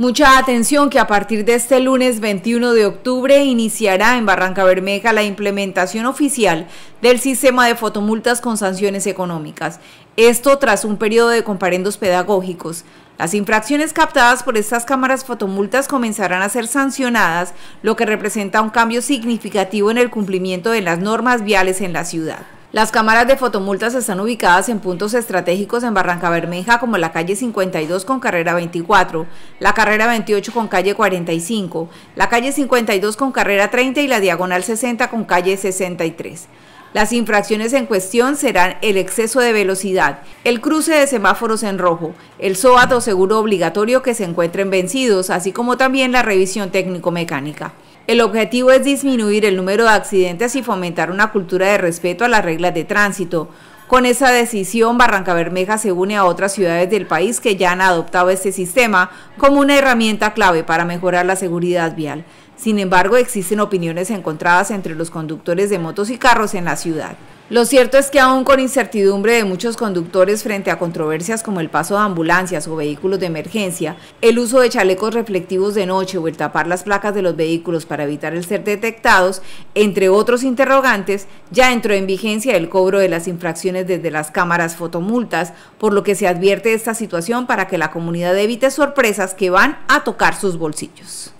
Mucha atención que a partir de este lunes 21 de octubre iniciará en Barranca Bermeja la implementación oficial del sistema de fotomultas con sanciones económicas. Esto tras un periodo de comparendos pedagógicos. Las infracciones captadas por estas cámaras fotomultas comenzarán a ser sancionadas, lo que representa un cambio significativo en el cumplimiento de las normas viales en la ciudad. Las cámaras de fotomultas están ubicadas en puntos estratégicos en Barranca Bermeja como la calle 52 con carrera 24, la carrera 28 con calle 45, la calle 52 con carrera 30 y la diagonal 60 con calle 63. Las infracciones en cuestión serán el exceso de velocidad, el cruce de semáforos en rojo, el SOAT seguro obligatorio que se encuentren vencidos, así como también la revisión técnico-mecánica. El objetivo es disminuir el número de accidentes y fomentar una cultura de respeto a las reglas de tránsito, con esa decisión, Barranca Bermeja se une a otras ciudades del país que ya han adoptado este sistema como una herramienta clave para mejorar la seguridad vial. Sin embargo, existen opiniones encontradas entre los conductores de motos y carros en la ciudad. Lo cierto es que aún con incertidumbre de muchos conductores frente a controversias como el paso de ambulancias o vehículos de emergencia, el uso de chalecos reflectivos de noche o el tapar las placas de los vehículos para evitar el ser detectados, entre otros interrogantes, ya entró en vigencia el cobro de las infracciones desde las cámaras fotomultas, por lo que se advierte esta situación para que la comunidad evite sorpresas que van a tocar sus bolsillos.